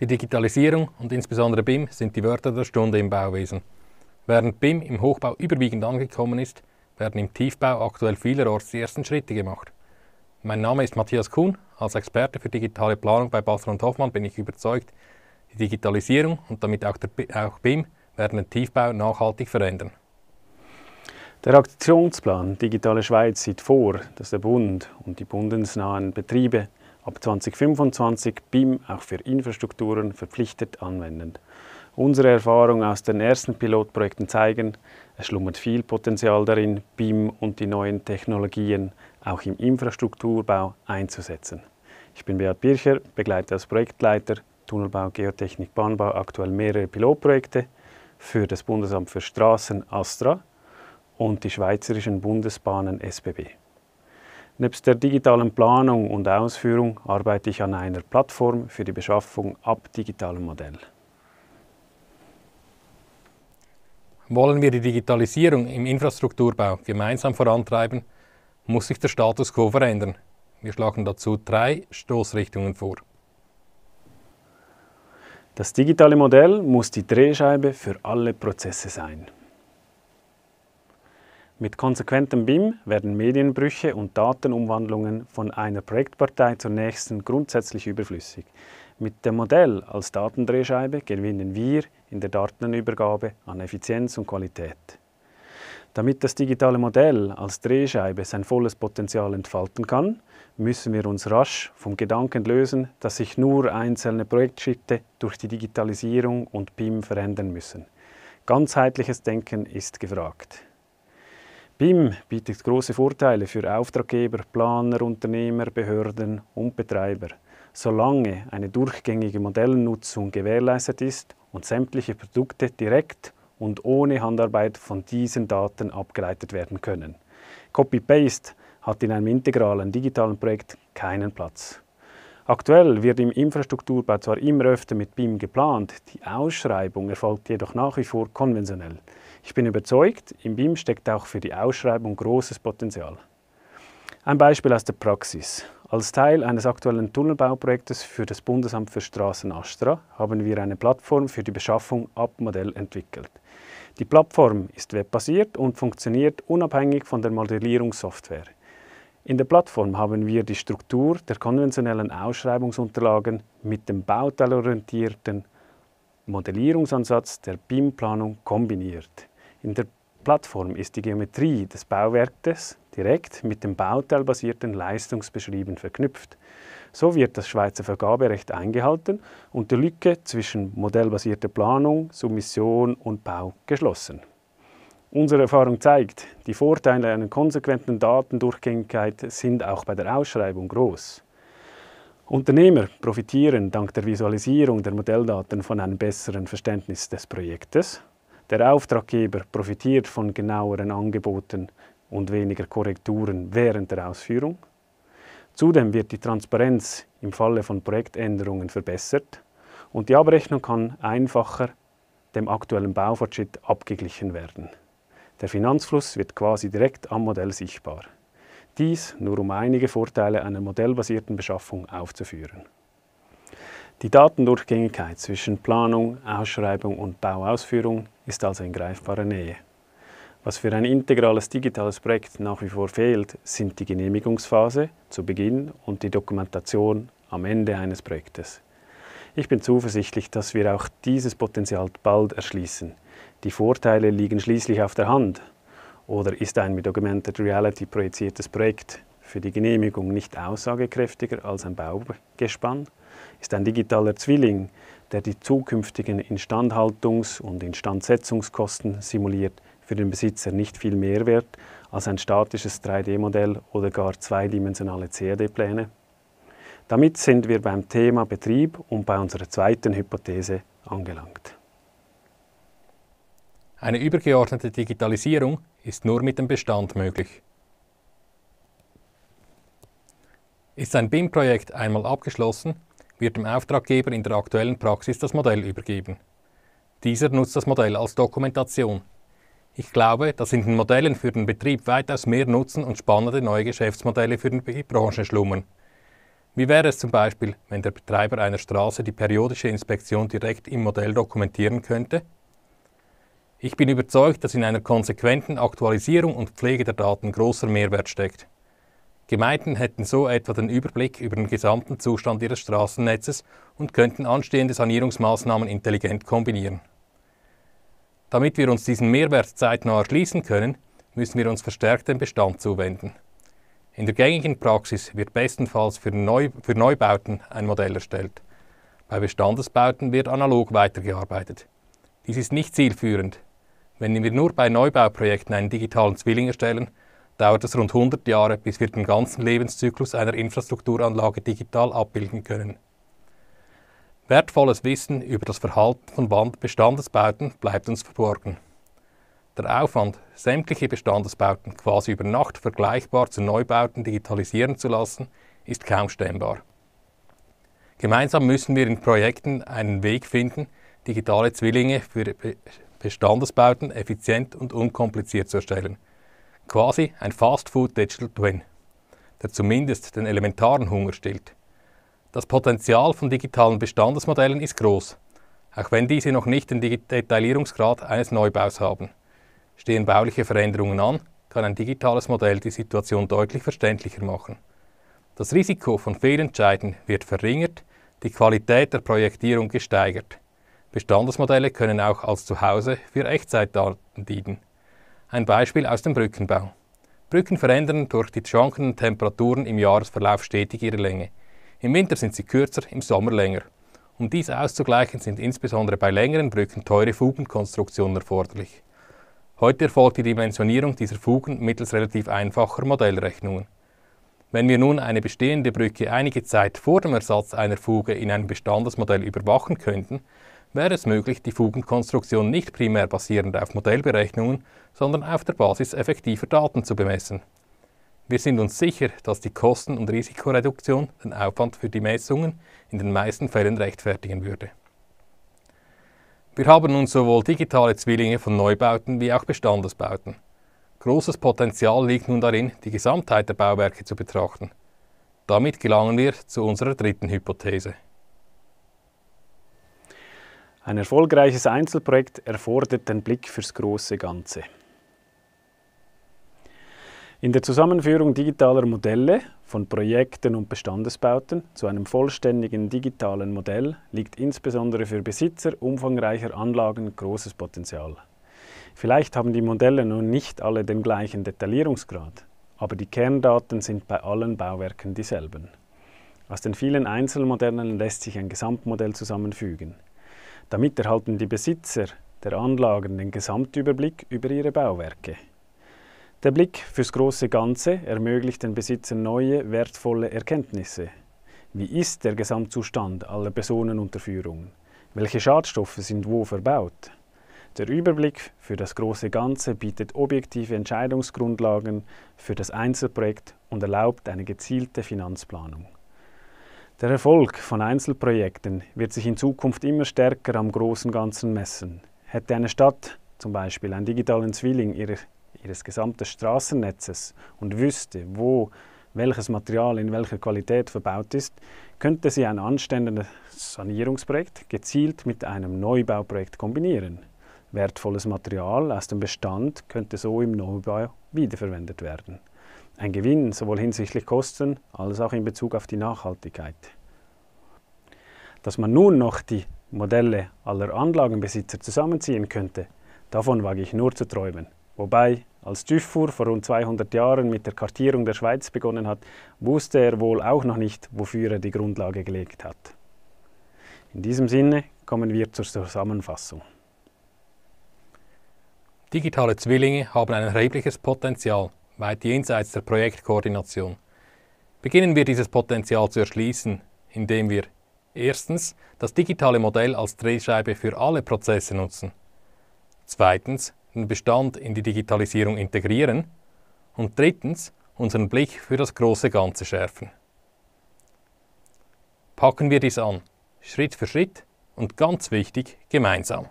Die Digitalisierung und insbesondere BIM sind die Wörter der Stunde im Bauwesen. Während BIM im Hochbau überwiegend angekommen ist, werden im Tiefbau aktuell vielerorts die ersten Schritte gemacht. Mein Name ist Matthias Kuhn. Als Experte für digitale Planung bei Basler und Hoffmann bin ich überzeugt, die Digitalisierung und damit auch, der, auch BIM werden den Tiefbau nachhaltig verändern. Der Aktionsplan Digitale Schweiz sieht vor, dass der Bund und die bundesnahen Betriebe ab 2025 BIM auch für Infrastrukturen verpflichtet anwenden. Unsere Erfahrungen aus den ersten Pilotprojekten zeigen, es schlummert viel Potenzial darin, BIM und die neuen Technologien auch im Infrastrukturbau einzusetzen. Ich bin Beat Bircher, begleite als Projektleiter Tunnelbau, Geotechnik, Bahnbau aktuell mehrere Pilotprojekte für das Bundesamt für Straßen Astra und die Schweizerischen Bundesbahnen SBB. Nebst der digitalen Planung und Ausführung arbeite ich an einer Plattform für die Beschaffung ab digitalem Modell. Wollen wir die Digitalisierung im Infrastrukturbau gemeinsam vorantreiben, muss sich der Status quo verändern. Wir schlagen dazu drei Stoßrichtungen vor. Das digitale Modell muss die Drehscheibe für alle Prozesse sein. Mit konsequentem BIM werden Medienbrüche und Datenumwandlungen von einer Projektpartei zur nächsten grundsätzlich überflüssig. Mit dem Modell als Datendrehscheibe gewinnen wir in der Datenübergabe an Effizienz und Qualität. Damit das digitale Modell als Drehscheibe sein volles Potenzial entfalten kann, müssen wir uns rasch vom Gedanken lösen, dass sich nur einzelne Projektschritte durch die Digitalisierung und BIM verändern müssen. Ganzheitliches Denken ist gefragt. BIM bietet große Vorteile für Auftraggeber, Planer, Unternehmer, Behörden und Betreiber, solange eine durchgängige Modellnutzung gewährleistet ist und sämtliche Produkte direkt und ohne Handarbeit von diesen Daten abgeleitet werden können. Copy-Paste hat in einem integralen digitalen Projekt keinen Platz. Aktuell wird im Infrastrukturbau zwar immer öfter mit BIM geplant, die Ausschreibung erfolgt jedoch nach wie vor konventionell. Ich bin überzeugt, im BIM steckt auch für die Ausschreibung großes Potenzial. Ein Beispiel aus der Praxis. Als Teil eines aktuellen Tunnelbauprojektes für das Bundesamt für Straßen Astra haben wir eine Plattform für die Beschaffung ab Modell entwickelt. Die Plattform ist webbasiert und funktioniert unabhängig von der Modellierungssoftware. In der Plattform haben wir die Struktur der konventionellen Ausschreibungsunterlagen mit dem bauteilorientierten Modellierungsansatz der BIM-Planung kombiniert. In der Plattform ist die Geometrie des Bauwerkes direkt mit dem bauteilbasierten Leistungsbeschrieben verknüpft. So wird das Schweizer Vergaberecht eingehalten und die Lücke zwischen modellbasierter Planung, Submission und Bau geschlossen. Unsere Erfahrung zeigt, die Vorteile einer konsequenten Datendurchgängigkeit sind auch bei der Ausschreibung groß. Unternehmer profitieren dank der Visualisierung der Modelldaten von einem besseren Verständnis des Projektes. Der Auftraggeber profitiert von genaueren Angeboten und weniger Korrekturen während der Ausführung. Zudem wird die Transparenz im Falle von Projektänderungen verbessert und die Abrechnung kann einfacher dem aktuellen Baufortschritt abgeglichen werden. Der Finanzfluss wird quasi direkt am Modell sichtbar. Dies nur um einige Vorteile einer modellbasierten Beschaffung aufzuführen. Die Datendurchgängigkeit zwischen Planung, Ausschreibung und Bauausführung ist also in greifbarer Nähe. Was für ein integrales digitales Projekt nach wie vor fehlt, sind die Genehmigungsphase zu Beginn und die Dokumentation am Ende eines Projektes. Ich bin zuversichtlich, dass wir auch dieses Potenzial bald erschließen. Die Vorteile liegen schließlich auf der Hand. Oder ist ein mit Augmented Reality projiziertes Projekt für die Genehmigung nicht aussagekräftiger als ein Baugespann? Ist ein digitaler Zwilling, der die zukünftigen Instandhaltungs- und Instandsetzungskosten simuliert, für den Besitzer nicht viel mehr wert als ein statisches 3D-Modell oder gar zweidimensionale CAD-Pläne? Damit sind wir beim Thema Betrieb und bei unserer zweiten Hypothese angelangt. Eine übergeordnete Digitalisierung ist nur mit dem Bestand möglich. Ist ein BIM-Projekt einmal abgeschlossen, wird dem Auftraggeber in der aktuellen Praxis das Modell übergeben. Dieser nutzt das Modell als Dokumentation. Ich glaube, dass in den Modellen für den Betrieb weitaus mehr Nutzen und spannende neue Geschäftsmodelle für die Branche schlummern. Wie wäre es zum Beispiel, wenn der Betreiber einer Straße die periodische Inspektion direkt im Modell dokumentieren könnte ich bin überzeugt, dass in einer konsequenten Aktualisierung und Pflege der Daten großer Mehrwert steckt. Gemeinden hätten so etwa den Überblick über den gesamten Zustand ihres Straßennetzes und könnten anstehende Sanierungsmaßnahmen intelligent kombinieren. Damit wir uns diesen Mehrwert zeitnah erschließen können, müssen wir uns verstärkt dem Bestand zuwenden. In der gängigen Praxis wird bestenfalls für, Neu für Neubauten ein Modell erstellt. Bei Bestandesbauten wird analog weitergearbeitet. Dies ist nicht zielführend, wenn wir nur bei Neubauprojekten einen digitalen Zwilling erstellen, dauert es rund 100 Jahre, bis wir den ganzen Lebenszyklus einer Infrastrukturanlage digital abbilden können. Wertvolles Wissen über das Verhalten von Bestandesbauten bleibt uns verborgen. Der Aufwand, sämtliche Bestandesbauten quasi über Nacht vergleichbar zu Neubauten digitalisieren zu lassen, ist kaum stemmbar. Gemeinsam müssen wir in Projekten einen Weg finden, digitale Zwillinge für Bestandesbauten effizient und unkompliziert zu erstellen. Quasi ein Fast Food Digital Twin, der zumindest den elementaren Hunger stillt. Das Potenzial von digitalen Bestandesmodellen ist groß, auch wenn diese noch nicht den Detaillierungsgrad eines Neubaus haben. Stehen bauliche Veränderungen an, kann ein digitales Modell die Situation deutlich verständlicher machen. Das Risiko von Fehlentscheiden wird verringert, die Qualität der Projektierung gesteigert. Bestandesmodelle können auch als Zuhause für Echtzeitdaten dienen. Ein Beispiel aus dem Brückenbau. Brücken verändern durch die schwankenden Temperaturen im Jahresverlauf stetig ihre Länge. Im Winter sind sie kürzer, im Sommer länger. Um dies auszugleichen, sind insbesondere bei längeren Brücken teure Fugenkonstruktionen erforderlich. Heute erfolgt die Dimensionierung dieser Fugen mittels relativ einfacher Modellrechnungen. Wenn wir nun eine bestehende Brücke einige Zeit vor dem Ersatz einer Fuge in einem Bestandesmodell überwachen könnten, wäre es möglich, die Fugenkonstruktion nicht primär basierend auf Modellberechnungen, sondern auf der Basis effektiver Daten zu bemessen. Wir sind uns sicher, dass die Kosten- und Risikoreduktion den Aufwand für die Messungen in den meisten Fällen rechtfertigen würde. Wir haben nun sowohl digitale Zwillinge von Neubauten wie auch Bestandesbauten. Großes Potenzial liegt nun darin, die Gesamtheit der Bauwerke zu betrachten. Damit gelangen wir zu unserer dritten Hypothese. Ein erfolgreiches Einzelprojekt erfordert den Blick fürs große Ganze. In der Zusammenführung digitaler Modelle von Projekten und Bestandesbauten zu einem vollständigen digitalen Modell liegt insbesondere für Besitzer umfangreicher Anlagen großes Potenzial. Vielleicht haben die Modelle nun nicht alle den gleichen Detaillierungsgrad, aber die Kerndaten sind bei allen Bauwerken dieselben. Aus den vielen Einzelmodellen lässt sich ein Gesamtmodell zusammenfügen – damit erhalten die Besitzer der Anlagen den Gesamtüberblick über ihre Bauwerke. Der Blick fürs große Ganze ermöglicht den Besitzern neue, wertvolle Erkenntnisse. Wie ist der Gesamtzustand aller Personenunterführungen? Welche Schadstoffe sind wo verbaut? Der Überblick für das große Ganze bietet objektive Entscheidungsgrundlagen für das Einzelprojekt und erlaubt eine gezielte Finanzplanung. Der Erfolg von Einzelprojekten wird sich in Zukunft immer stärker am großen Ganzen messen. Hätte eine Stadt, zum Beispiel einen digitalen Zwilling ihrer, ihres gesamten Straßennetzes und wüsste, wo welches Material in welcher Qualität verbaut ist, könnte sie ein anständiges Sanierungsprojekt gezielt mit einem Neubauprojekt kombinieren. Wertvolles Material aus dem Bestand könnte so im Neubau wiederverwendet werden ein Gewinn, sowohl hinsichtlich Kosten als auch in Bezug auf die Nachhaltigkeit. Dass man nun noch die Modelle aller Anlagenbesitzer zusammenziehen könnte, davon wage ich nur zu träumen. Wobei, als Tüffur vor rund 200 Jahren mit der Kartierung der Schweiz begonnen hat, wusste er wohl auch noch nicht, wofür er die Grundlage gelegt hat. In diesem Sinne kommen wir zur Zusammenfassung. Digitale Zwillinge haben ein erhebliches Potenzial weit jenseits der Projektkoordination. Beginnen wir dieses Potenzial zu erschließen, indem wir erstens das digitale Modell als Drehscheibe für alle Prozesse nutzen, zweitens den Bestand in die Digitalisierung integrieren und drittens unseren Blick für das große Ganze schärfen. Packen wir dies an, Schritt für Schritt und ganz wichtig gemeinsam.